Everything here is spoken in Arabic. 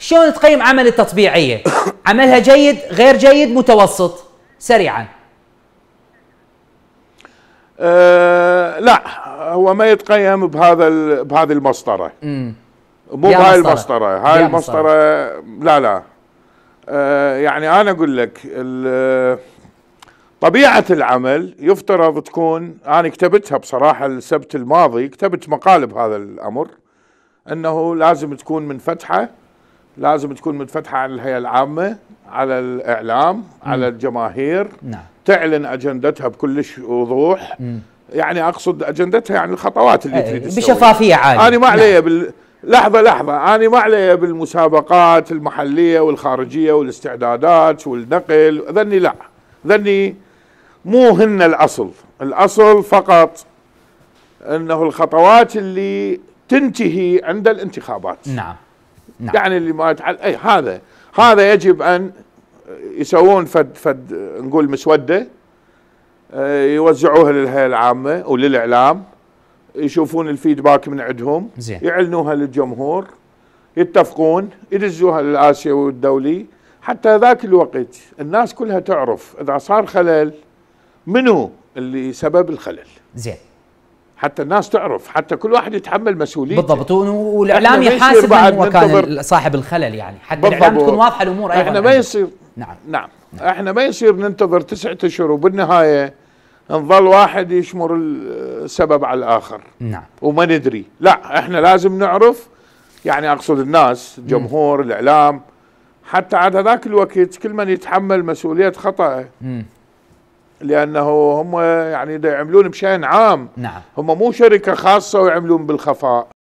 شلون تقيم عمل التطبيعيه عملها جيد غير جيد متوسط سريعا أه لا هو ما يتقيم بهذا بهذه المسطره مو بهاي المسطره هاي المسطره لا لا أه يعني انا اقول لك طبيعه العمل يفترض تكون انا كتبتها بصراحه السبت الماضي كتبت مقال بهذا الامر انه لازم تكون منفتحه لازم تكون منفتحه على الهيئه العامه على الاعلام مم. على الجماهير نعم. تعلن اجندتها بكل وضوح يعني اقصد اجندتها يعني الخطوات اللي إيه، تريد بشفافيه عاليه انا ما نعم. علي نعم. بال... لحظه لحظه انا ما علي بالمسابقات المحليه والخارجيه والاستعدادات والنقل ذني لا ذني مو هن الاصل الاصل فقط انه الخطوات اللي تنتهي عند الانتخابات نعم نعم. يعني اللي ما يتعلق اي هذا هذا يجب ان يسوون فد فد نقول مسوده آه، يوزعوها للهيئه العامه وللاعلام يشوفون الفيدباك من عندهم زين. يعلنوها للجمهور يتفقون يدزوها للاسيوي والدولي حتى ذاك الوقت الناس كلها تعرف اذا صار خلل منو اللي سبب الخلل زين حتى الناس تعرف حتى كل واحد يتحمل مسؤوليته بالضبط والاعلام يحاسب من وكان صاحب الخلل يعني حتى الاعلام تكون واضحه الامور ايضا احنا ما يصير نعم. نعم نعم احنا ما يصير ننتظر تسعة اشهر وبالنهايه نظل واحد يشمر السبب على الاخر نعم وما ندري لا احنا لازم نعرف يعني اقصد الناس الجمهور الاعلام حتى عاد هذاك الوقت كل من يتحمل مسؤوليه خطأه لانه هم يعني يعملون بشان عام نعم هم مو شركه خاصه ويعملون بالخفاء